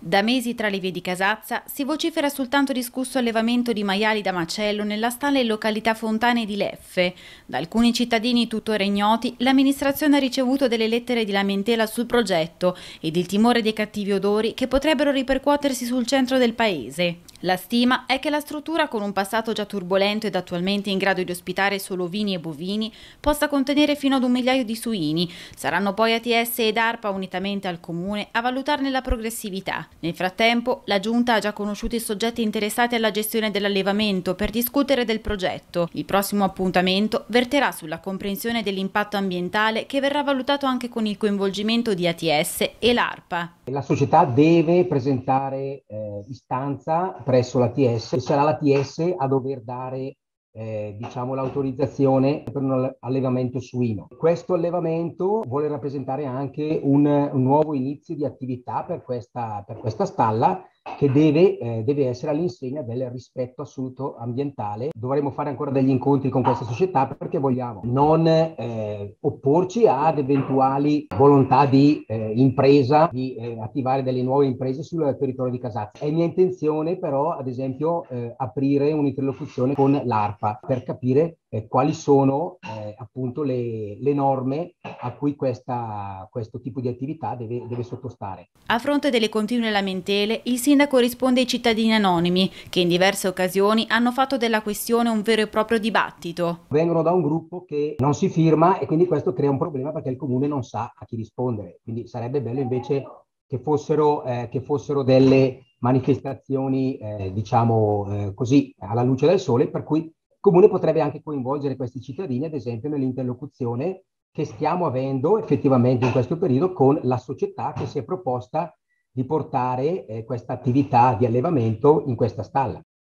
Da mesi tra le vie di Casazza si vocifera sul tanto discusso allevamento di maiali da macello nella stalla e località Fontane di Leffe. Da alcuni cittadini tuttora ignoti, l'amministrazione ha ricevuto delle lettere di lamentela sul progetto ed il timore dei cattivi odori che potrebbero ripercuotersi sul centro del paese. La stima è che la struttura con un passato già turbolento ed attualmente in grado di ospitare solo vini e bovini possa contenere fino ad un migliaio di suini. Saranno poi ATS ed ARPA unitamente al comune a valutarne la progressività. Nel frattempo la giunta ha già conosciuto i soggetti interessati alla gestione dell'allevamento per discutere del progetto. Il prossimo appuntamento verterà sulla comprensione dell'impatto ambientale che verrà valutato anche con il coinvolgimento di ATS e l'ARPA. La società deve presentare eh, istanza presso l'ATS e sarà l'ATS a dover dare eh, diciamo l'autorizzazione per un allevamento suino. Questo allevamento vuole rappresentare anche un, un nuovo inizio di attività per questa, per questa stalla che deve, eh, deve essere all'insegna del rispetto assoluto ambientale. Dovremo fare ancora degli incontri con questa società perché vogliamo non eh, eh, opporci ad eventuali volontà di eh, impresa, di eh, attivare delle nuove imprese sul territorio di Casazza. È mia intenzione però, ad esempio, eh, aprire un'interlocuzione con l'ARPA per capire eh, quali sono eh, appunto le, le norme a cui questa, questo tipo di attività deve, deve sottostare. A fronte delle continue lamentele, il sindaco risponde ai cittadini anonimi, che in diverse occasioni hanno fatto della questione un vero e proprio dibattito. Vengono da un gruppo che non si firma e quindi questo crea un problema perché il comune non sa a chi rispondere. Quindi sarebbe bello invece che fossero, eh, che fossero delle manifestazioni, eh, diciamo eh, così, alla luce del sole, per cui il comune potrebbe anche coinvolgere questi cittadini, ad esempio, nell'interlocuzione che stiamo avendo effettivamente in questo periodo con la società che si è proposta di portare eh, questa attività di allevamento in questa stalla.